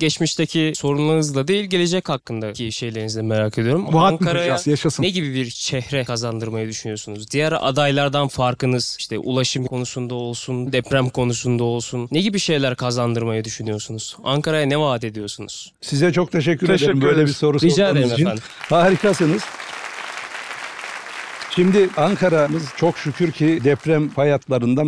geçmişteki sorunlarınızla değil gelecek hakkındaki şeylerinizle merak ediyorum. Ankara'ya ne gibi bir şehre kazandırmayı düşünüyorsunuz? Diğer adaylardan farkınız işte ulaşım konusunda olsun, deprem konusunda olsun ne gibi şeyler kazandırmayı düşünüyorsunuz? Ankara'ya ne vaat ediyorsunuz? Size çok teşekkür, teşekkür ederim böyle bir soru Rica sorduğunuz için. Efendim. Harikasınız. Şimdi Ankara'mız çok şükür ki deprem fay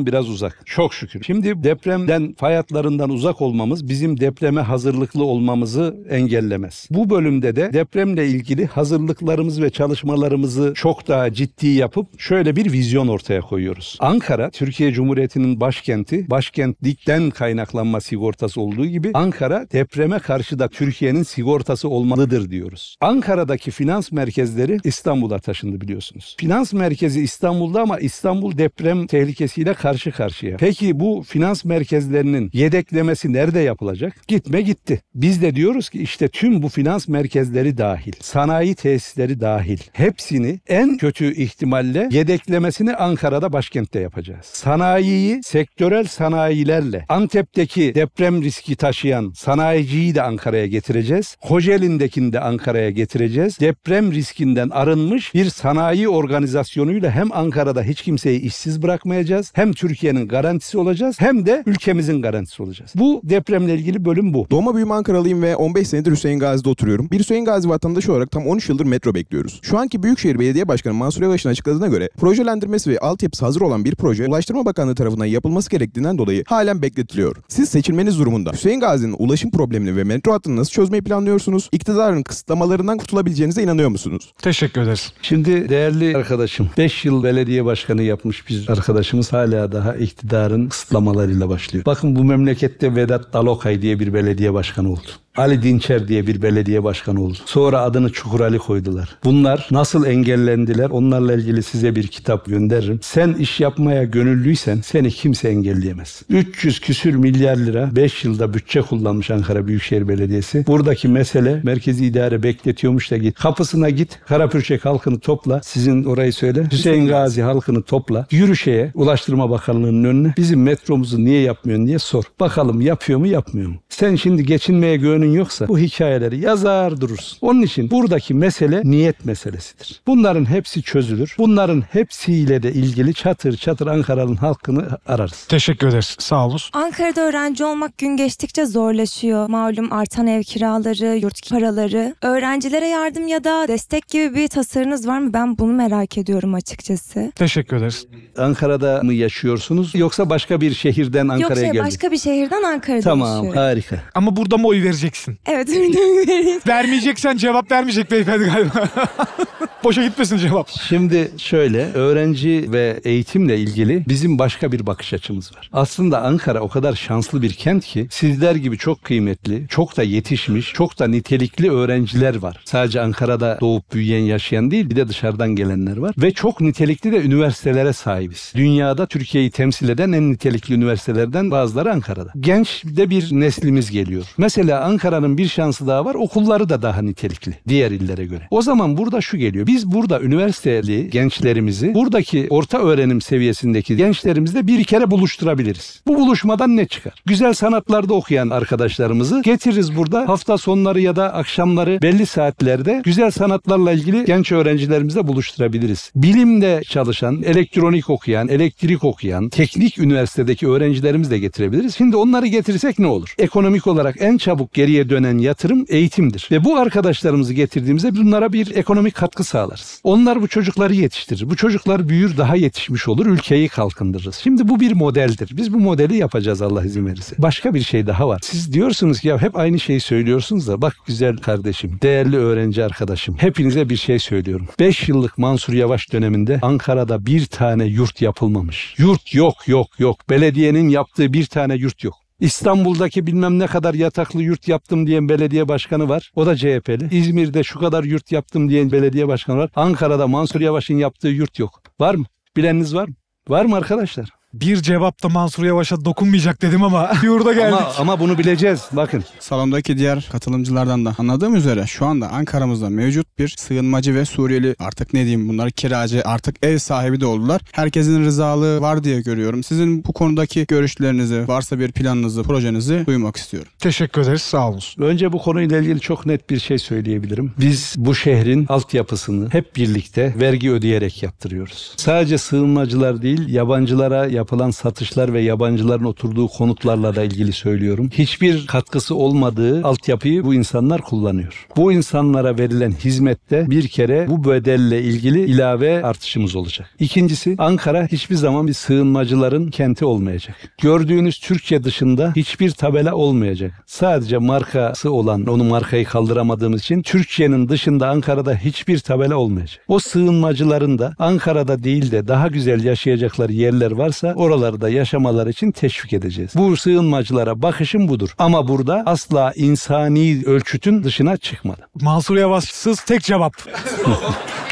biraz uzak. Çok şükür. Şimdi depremden fay uzak olmamız bizim depreme hazırlıklı olmamızı engellemez. Bu bölümde de depremle ilgili hazırlıklarımız ve çalışmalarımızı çok daha ciddi yapıp şöyle bir vizyon ortaya koyuyoruz. Ankara Türkiye Cumhuriyeti'nin başkenti, başkentlikten kaynaklanma sigortası olduğu gibi Ankara depreme karşı da Türkiye'nin sigortası olmalıdır diyoruz. Ankara'daki finans merkezleri İstanbul'a taşındı biliyorsunuz. Finans finans merkezi İstanbul'da ama İstanbul deprem tehlikesiyle karşı karşıya. Peki bu finans merkezlerinin yedeklemesi nerede yapılacak? Gitme gitti. Biz de diyoruz ki işte tüm bu finans merkezleri dahil, sanayi tesisleri dahil hepsini en kötü ihtimalle yedeklemesini Ankara'da başkentte yapacağız. Sanayiyi sektörel sanayilerle Antep'teki deprem riski taşıyan sanayiciyi de Ankara'ya getireceğiz. Kocaeli'ndekini de Ankara'ya getireceğiz. Deprem riskinden arınmış bir sanayi organı organizasyonuyla hem Ankara'da hiç kimseyi işsiz bırakmayacağız. Hem Türkiye'nin garantisi olacağız hem de ülkemizin garantisi olacağız. Bu depremle ilgili bölüm bu. Doğma büyüme Ankaralıyım ve 15 senedir Hüseyin Gazi'de oturuyorum. Bir Hüseyin Gazi vatandaşı olarak tam 13 yıldır metro bekliyoruz. Şu anki Büyükşehir Belediye Başkanı Mansur Yavaş'ın açıkladığına göre projelendirmesi ve altyapısı hazır olan bir proje Ulaştırma Bakanlığı tarafından yapılması gerektiğinden dolayı halen bekletiliyor. Siz seçilmeniz durumunda Hüseyin Gazi'nin ulaşım problemini ve metro hattını nasıl çözmeyi planlıyorsunuz? İktidarın kısıtlamalarından kurtulabileceğinize inanıyor musunuz? Teşekkür ederiz. Şimdi değerli arkadaşlar arkadaşım. 5 yıl belediye başkanı yapmış bir arkadaşımız hala daha iktidarın kısıtlamalarıyla başlıyor. Bakın bu memlekette Vedat Dalokay diye bir belediye başkanı oldu. Ali Dinçer diye bir belediye başkanı oldu. Sonra adını Çukur Ali koydular. Bunlar nasıl engellendiler onlarla ilgili size bir kitap gönderirim. Sen iş yapmaya gönüllüysen seni kimse engelleyemez. 300 küsür milyar lira 5 yılda bütçe kullanmış Ankara Büyükşehir Belediyesi. Buradaki mesele merkezi idare bekletiyormuş da git. Kapısına git Karapürçek halkını topla. Sizin orayı söyle. Hüseyin Gazi halkını topla. Yürüşeye Ulaştırma Bakanlığı'nın önüne bizim metromuzu niye yapmıyorsun diye sor. Bakalım yapıyor mu yapmıyor mu? Sen şimdi geçinmeye gönüllü yönün yoksa bu hikayeleri yazar durursun. Onun için buradaki mesele niyet meselesidir. Bunların hepsi çözülür. Bunların hepsiyle de ilgili çatır çatır Ankara'nın halkını ararız. Teşekkür ederiz. Sağ olun. Ankara'da öğrenci olmak gün geçtikçe zorlaşıyor. Malum artan ev kiraları, yurt paraları. Öğrencilere yardım ya da destek gibi bir tasarınız var mı? Ben bunu merak ediyorum açıkçası. Teşekkür ederiz. Ankara'da mı yaşıyorsunuz yoksa başka bir şehirden Ankara'ya Yok şey, geldiniz? başka bir şehirden Ankara'da Tamam yaşıyorum. harika. Ama burada mı oy verecek? vereceksin. Evet ümidimi vereyim. Vermeyeceksen cevap vermeyecek beyefendi galiba. Boşa gitmesin cevap. Şimdi şöyle öğrenci ve eğitimle ilgili bizim başka bir bakış açımız var. Aslında Ankara o kadar şanslı bir kent ki sizler gibi çok kıymetli, çok da yetişmiş, çok da nitelikli öğrenciler var. Sadece Ankara'da doğup büyüyen, yaşayan değil bir de dışarıdan gelenler var. Ve çok nitelikli de üniversitelere sahibiz. Dünyada Türkiye'yi temsil eden en nitelikli üniversitelerden bazıları Ankara'da. Genç de bir neslimiz geliyor. Mesela Ankara Ankara'nın bir şansı daha var. Okulları da daha nitelikli diğer illere göre. O zaman burada şu geliyor. Biz burada üniversiteli gençlerimizi buradaki orta öğrenim seviyesindeki gençlerimizle bir kere buluşturabiliriz. Bu buluşmadan ne çıkar? Güzel sanatlarda okuyan arkadaşlarımızı getiririz burada hafta sonları ya da akşamları belli saatlerde güzel sanatlarla ilgili genç öğrencilerimizle buluşturabiliriz. Bilimde çalışan, elektronik okuyan, elektrik okuyan, teknik üniversitedeki öğrencilerimizi de getirebiliriz. Şimdi onları getirsek ne olur? Ekonomik olarak en çabuk geri geriye dönen yatırım eğitimdir. Ve bu arkadaşlarımızı getirdiğimizde bunlara bir ekonomik katkı sağlarız. Onlar bu çocukları yetiştirir. Bu çocuklar büyür daha yetişmiş olur. Ülkeyi kalkındırırız. Şimdi bu bir modeldir. Biz bu modeli yapacağız Allah izin verirse. Başka bir şey daha var. Siz diyorsunuz ki ya hep aynı şeyi söylüyorsunuz da bak güzel kardeşim, değerli öğrenci arkadaşım. Hepinize bir şey söylüyorum. 5 yıllık Mansur Yavaş döneminde Ankara'da bir tane yurt yapılmamış. Yurt yok yok yok. Belediyenin yaptığı bir tane yurt yok. İstanbul'daki bilmem ne kadar yataklı yurt yaptım diyen belediye başkanı var. O da CHP'li. İzmir'de şu kadar yurt yaptım diyen belediye başkanı var. Ankara'da Mansur Yavaş'ın yaptığı yurt yok. Var mı? Bileniniz var mı? Var mı arkadaşlar? bir cevap da Mansur Yavaş'a dokunmayacak dedim ama yurda geldik. Ama, ama bunu bileceğiz bakın. Salondaki diğer katılımcılardan da anladığım üzere şu anda Ankara'mızda mevcut bir sığınmacı ve Suriyeli artık ne diyeyim bunlar kiracı artık ev sahibi de oldular. Herkesin rızalığı var diye görüyorum. Sizin bu konudaki görüşlerinizi varsa bir planınızı projenizi duymak istiyorum. Teşekkür ederiz sağ olun. Önce bu konuyla ilgili çok net bir şey söyleyebilirim. Biz bu şehrin altyapısını hep birlikte vergi ödeyerek yaptırıyoruz. Sadece sığınmacılar değil yabancılara yabancılara yapılan satışlar ve yabancıların oturduğu konutlarla da ilgili söylüyorum. Hiçbir katkısı olmadığı altyapıyı bu insanlar kullanıyor. Bu insanlara verilen hizmette bir kere bu bedelle ilgili ilave artışımız olacak. İkincisi Ankara hiçbir zaman bir sığınmacıların kenti olmayacak. Gördüğünüz Türkiye dışında hiçbir tabela olmayacak. Sadece markası olan, onu markayı kaldıramadığımız için Türkiye'nin dışında Ankara'da hiçbir tabela olmayacak. O sığınmacıların da Ankara'da değil de daha güzel yaşayacakları yerler varsa oralarda yaşamalar için teşvik edeceğiz. Bu sığınmacılara bakışım budur. Ama burada asla insani ölçütün dışına çıkmadı. Mansur Yavaş'sız tek cevap.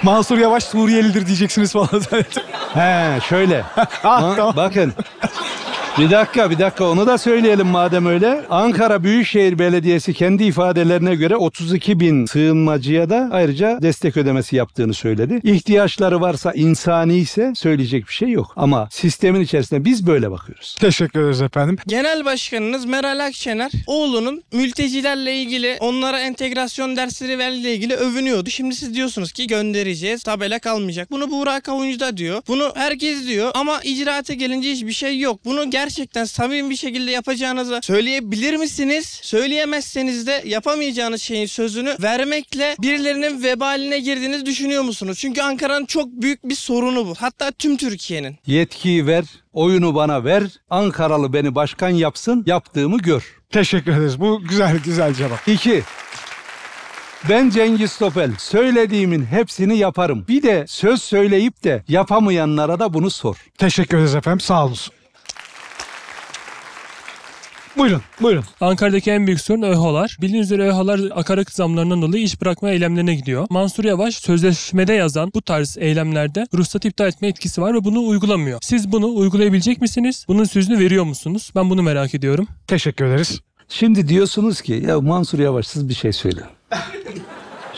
Mansur Yavaş Suriyelidir diyeceksiniz falan. He şöyle. ah, tamam. Bakın bir dakika bir dakika onu da söyleyelim madem öyle. Ankara Büyükşehir Belediyesi kendi ifadelerine göre 32 bin sığınmacıya da ayrıca destek ödemesi yaptığını söyledi. İhtiyaçları varsa insani ise söyleyecek bir şey yok. Ama sistemin içerisinde biz böyle bakıyoruz. Teşekkür ederiz efendim. Genel Başkanınız Meral Akşener oğlunun mültecilerle ilgili onlara entegrasyon dersleri verdiğiyle ilgili övünüyordu. Şimdi siz diyorsunuz ki göndereceğiz tabela kalmayacak. Bunu Burak Avuncu da diyor. Bunu herkes diyor ama icraate gelince hiçbir şey yok. Bunu gerçekten gerçekten samimi bir şekilde yapacağınızı söyleyebilir misiniz? Söyleyemezseniz de yapamayacağınız şeyin sözünü vermekle birilerinin vebaline girdiğinizi düşünüyor musunuz? Çünkü Ankara'nın çok büyük bir sorunu bu. Hatta tüm Türkiye'nin. Yetkiyi ver, oyunu bana ver, Ankaralı beni başkan yapsın, yaptığımı gör. Teşekkür ederiz. Bu güzel güzel cevap. İki, ben Cengiz Topel. Söylediğimin hepsini yaparım. Bir de söz söyleyip de yapamayanlara da bunu sor. Teşekkür ederiz efendim. Sağ olun. Buyurun, buyurun. Ankara'daki en büyük sorun ÖHA'lar. Bildiğiniz üzere ÖHA'lar akaryakıt zamlarından dolayı iş bırakma eylemlerine gidiyor. Mansur Yavaş sözleşmede yazan bu tarz eylemlerde ruhsat iptal etme etkisi var ve bunu uygulamıyor. Siz bunu uygulayabilecek misiniz? Bunun sözünü veriyor musunuz? Ben bunu merak ediyorum. Teşekkür ederiz. Şimdi diyorsunuz ki ya Mansur Yavaş siz bir şey söyle.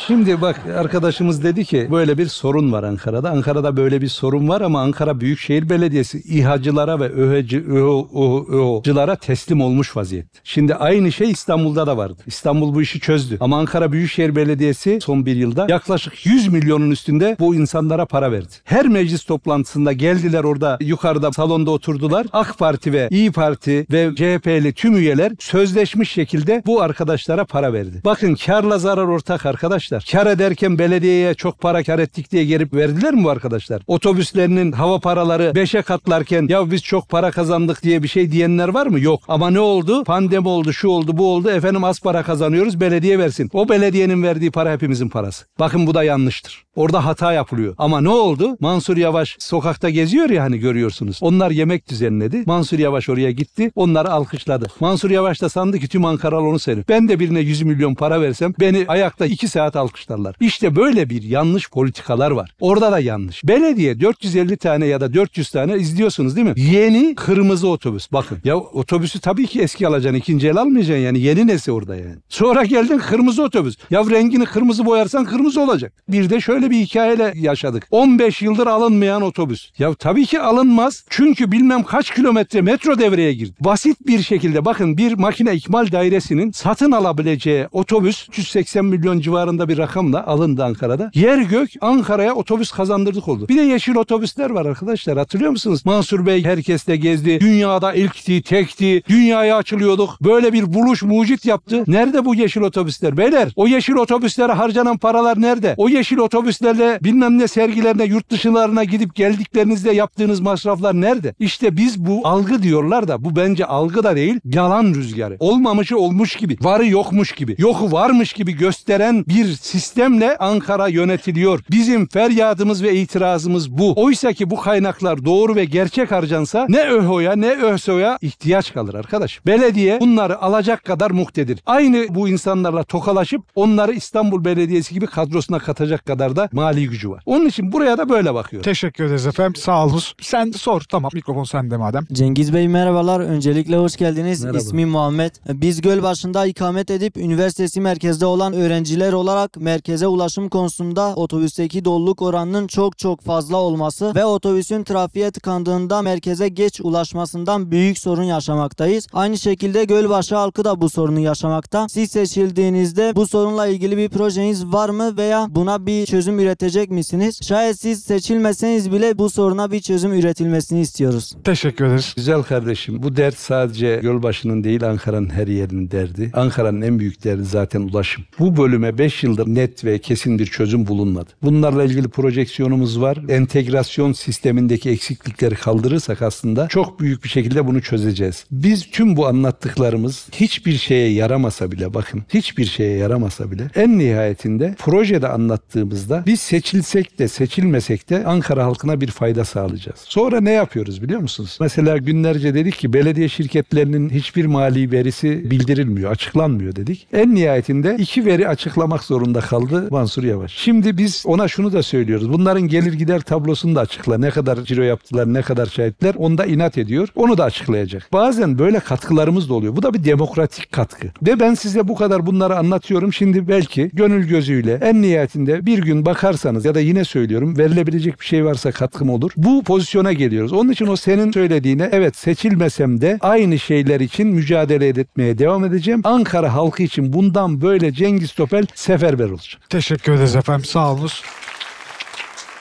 Şimdi bak arkadaşımız dedi ki böyle bir sorun var Ankara'da. Ankara'da böyle bir sorun var ama Ankara Büyükşehir Belediyesi İHA'cılara ve ÖHC, ÖHO'cılara teslim olmuş vaziyette. Şimdi aynı şey İstanbul'da da vardı. İstanbul bu işi çözdü. Ama Ankara Büyükşehir Belediyesi son bir yılda yaklaşık 100 milyonun üstünde bu insanlara para verdi. Her meclis toplantısında geldiler orada yukarıda salonda oturdular. AK Parti ve İyi Parti ve CHP'li tüm üyeler sözleşmiş şekilde bu arkadaşlara para verdi. Bakın karla zarar ortak arkadaşlar arkadaşlar? Kar ederken belediyeye çok para kar ettik diye gelip verdiler mi bu arkadaşlar? Otobüslerinin hava paraları beşe katlarken ya biz çok para kazandık diye bir şey diyenler var mı? Yok. Ama ne oldu? Pandemi oldu, şu oldu, bu oldu. Efendim az para kazanıyoruz belediye versin. O belediyenin verdiği para hepimizin parası. Bakın bu da yanlıştır. Orada hata yapılıyor. Ama ne oldu? Mansur Yavaş sokakta geziyor ya hani görüyorsunuz. Onlar yemek düzenledi. Mansur Yavaş oraya gitti. Onları alkışladı. Mansur Yavaş da sandı ki tüm Ankaralı onu sever. Ben de birine 100 milyon para versem beni ayakta 2 saat alkışlarlar. İşte böyle bir yanlış politikalar var. Orada da yanlış. Belediye 450 tane ya da 400 tane izliyorsunuz değil mi? Yeni kırmızı otobüs. Bakın ya otobüsü tabii ki eski alacaksın. ikinci el almayacaksın yani. Yeni nesi orada yani. Sonra geldin kırmızı otobüs. Ya rengini kırmızı boyarsan kırmızı olacak. Bir de şöyle şöyle bir hikayeyle yaşadık. 15 yıldır alınmayan otobüs. Ya tabii ki alınmaz. Çünkü bilmem kaç kilometre metro devreye girdi. Basit bir şekilde bakın bir makine ikmal dairesinin satın alabileceği otobüs 380 milyon civarında bir rakamla alındı Ankara'da. Yer gök Ankara'ya otobüs kazandırdık oldu. Bir de yeşil otobüsler var arkadaşlar hatırlıyor musunuz? Mansur Bey herkesle gezdi. Dünyada ilkti, tekti. Dünyaya açılıyorduk. Böyle bir buluş mucit yaptı. Nerede bu yeşil otobüsler? Beyler o yeşil otobüslere harcanan paralar nerede? O yeşil otobüs otobüslerle bilmem ne sergilerine yurt dışılarına gidip geldiklerinizde yaptığınız masraflar nerede? İşte biz bu algı diyorlar da bu bence algı da değil yalan rüzgarı. Olmamışı olmuş gibi varı yokmuş gibi yoku varmış gibi gösteren bir sistemle Ankara yönetiliyor. Bizim feryadımız ve itirazımız bu. Oysa ki bu kaynaklar doğru ve gerçek harcansa ne ÖHO'ya ne ÖHSO'ya ihtiyaç kalır arkadaş. Belediye bunları alacak kadar muhtedir. Aynı bu insanlarla tokalaşıp onları İstanbul Belediyesi gibi kadrosuna katacak kadar da da mali gücü var. Onun için buraya da böyle bakıyorum. Teşekkür ederiz efendim. Sağ olun. Sen sor. Tamam mikrofon sende madem. Cengiz Bey merhabalar. Öncelikle hoş geldiniz. Merhaba. İsmim Muhammed. Biz Gölbaşı'nda ikamet edip üniversitesi merkezde olan öğrenciler olarak merkeze ulaşım konusunda otobüsteki doluluk oranının çok çok fazla olması ve otobüsün trafiğe tıkandığında merkeze geç ulaşmasından büyük sorun yaşamaktayız. Aynı şekilde Gölbaşı halkı da bu sorunu yaşamakta. Siz seçildiğinizde bu sorunla ilgili bir projeniz var mı veya buna bir çözüm çözüm üretecek misiniz? Şayet siz seçilmeseniz bile bu soruna bir çözüm üretilmesini istiyoruz. Teşekkür ederiz. Güzel kardeşim bu dert sadece Gölbaşı'nın değil Ankara'nın her yerinin derdi. Ankara'nın en büyük derdi zaten ulaşım. Bu bölüme 5 yıldır net ve kesin bir çözüm bulunmadı. Bunlarla ilgili projeksiyonumuz var. Entegrasyon sistemindeki eksiklikleri kaldırırsak aslında çok büyük bir şekilde bunu çözeceğiz. Biz tüm bu anlattıklarımız hiçbir şeye yaramasa bile bakın hiçbir şeye yaramasa bile en nihayetinde projede anlattığımızda biz seçilsek de seçilmesek de Ankara halkına bir fayda sağlayacağız. Sonra ne yapıyoruz biliyor musunuz? Mesela günlerce dedik ki belediye şirketlerinin hiçbir mali verisi bildirilmiyor, açıklanmıyor dedik. En nihayetinde iki veri açıklamak zorunda kaldı Mansur Yavaş. Şimdi biz ona şunu da söylüyoruz. Bunların gelir gider tablosunu da açıkla. Ne kadar ciro yaptılar, ne kadar şahitler. Şey da inat ediyor. Onu da açıklayacak. Bazen böyle katkılarımız da oluyor. Bu da bir demokratik katkı. Ve ben size bu kadar bunları anlatıyorum. Şimdi belki gönül gözüyle en nihayetinde bir gün bakarsanız ya da yine söylüyorum verilebilecek bir şey varsa katkım olur. Bu pozisyona geliyoruz. Onun için o senin söylediğine evet seçilmesem de aynı şeyler için mücadele etmeye devam edeceğim. Ankara halkı için bundan böyle Cengiz Topel seferber olacak. Teşekkür ederiz efendim. Sağ olun.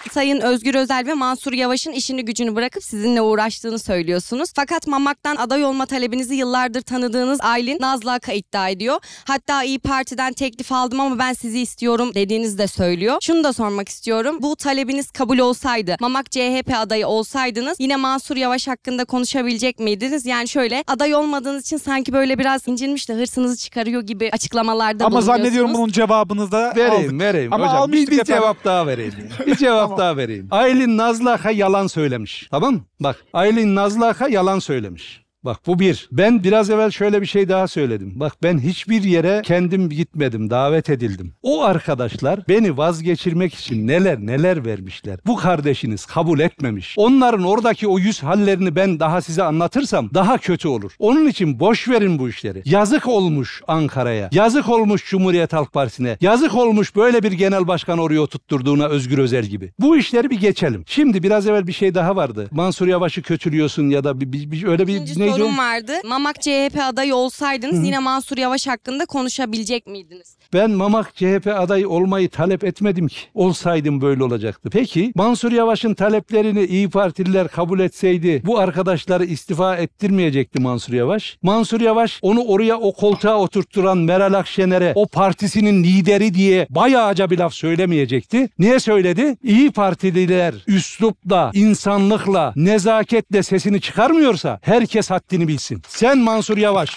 Sayın Özgür Özel ve Mansur Yavaş'ın işini gücünü bırakıp sizinle uğraştığını söylüyorsunuz. Fakat Mamak'tan aday olma talebinizi yıllardır tanıdığınız Aylin Nazlak'a iddia ediyor. Hatta İyi Parti'den teklif aldım ama ben sizi istiyorum dediğinizi de söylüyor. Şunu da sormak istiyorum. Bu talebiniz kabul olsaydı, Mamak CHP adayı olsaydınız yine Mansur Yavaş hakkında konuşabilecek miydiniz? Yani şöyle aday olmadığınız için sanki böyle biraz incinmiş de hırsınızı çıkarıyor gibi açıklamalarda Ama zannediyorum bunun cevabını da vereyim, aldık. vereyim. Ama Hocam, bir, bir cevap daha vereyim. bir cevap cevap daha vereyim. Aylin Nazlak'a yalan söylemiş. Tamam mı? Bak Aylin Nazlak'a yalan söylemiş. Bak bu bir. Ben biraz evvel şöyle bir şey daha söyledim. Bak ben hiçbir yere kendim gitmedim, davet edildim. O arkadaşlar beni vazgeçirmek için neler neler vermişler. Bu kardeşiniz kabul etmemiş. Onların oradaki o yüz hallerini ben daha size anlatırsam daha kötü olur. Onun için boş verin bu işleri. Yazık olmuş Ankara'ya. Yazık olmuş Cumhuriyet Halk Partisi'ne. Yazık olmuş böyle bir genel başkan oraya tutturduğuna Özgür Özel gibi. Bu işleri bir geçelim. Şimdi biraz evvel bir şey daha vardı. Mansur Yavaş'ı kötülüyorsun ya da bir, bir, bir öyle bir ne yorum vardı. Mamak CHP adayı olsaydınız Hı. yine Mansur Yavaş hakkında konuşabilecek miydiniz? Ben Mamak CHP adayı olmayı talep etmedim ki. Olsaydım böyle olacaktı. Peki Mansur Yavaş'ın taleplerini İyi Partililer kabul etseydi bu arkadaşları istifa ettirmeyecekti Mansur Yavaş. Mansur Yavaş onu oraya o koltuğa oturtturan Meral Akşener'e o partisinin lideri diye bayağıca bir laf söylemeyecekti. Niye söyledi? İyi Partililer üslupla, insanlıkla, nezaketle sesini çıkarmıyorsa herkes hak haddini bilsin. Sen Mansur Yavaş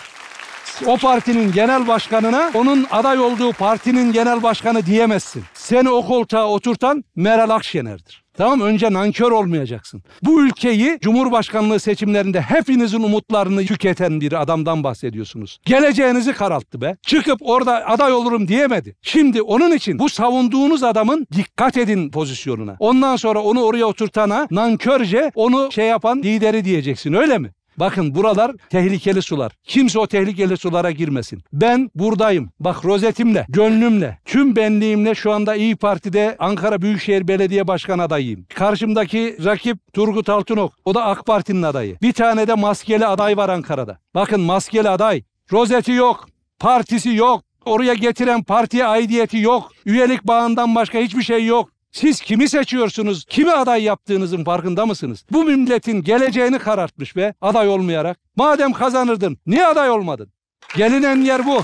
o partinin genel başkanına onun aday olduğu partinin genel başkanı diyemezsin. Seni o koltuğa oturtan Meral Akşener'dir. Tamam önce nankör olmayacaksın. Bu ülkeyi Cumhurbaşkanlığı seçimlerinde hepinizin umutlarını tüketen bir adamdan bahsediyorsunuz. Geleceğinizi karalttı be. Çıkıp orada aday olurum diyemedi. Şimdi onun için bu savunduğunuz adamın dikkat edin pozisyonuna. Ondan sonra onu oraya oturtana nankörce onu şey yapan lideri diyeceksin öyle mi? Bakın buralar tehlikeli sular. Kimse o tehlikeli sulara girmesin. Ben buradayım. Bak rozetimle, gönlümle, tüm benliğimle şu anda İyi Parti'de Ankara Büyükşehir Belediye Başkan adayıyım. Karşımdaki rakip Turgut Altunok. O da AK Parti'nin adayı. Bir tane de maskeli aday var Ankara'da. Bakın maskeli aday. Rozeti yok. Partisi yok. Oraya getiren partiye aidiyeti yok. Üyelik bağından başka hiçbir şey yok. Siz kimi seçiyorsunuz, kimi aday yaptığınızın farkında mısınız? Bu milletin geleceğini karartmış ve aday olmayarak. Madem kazanırdın, niye aday olmadın? Gelinen yer bu.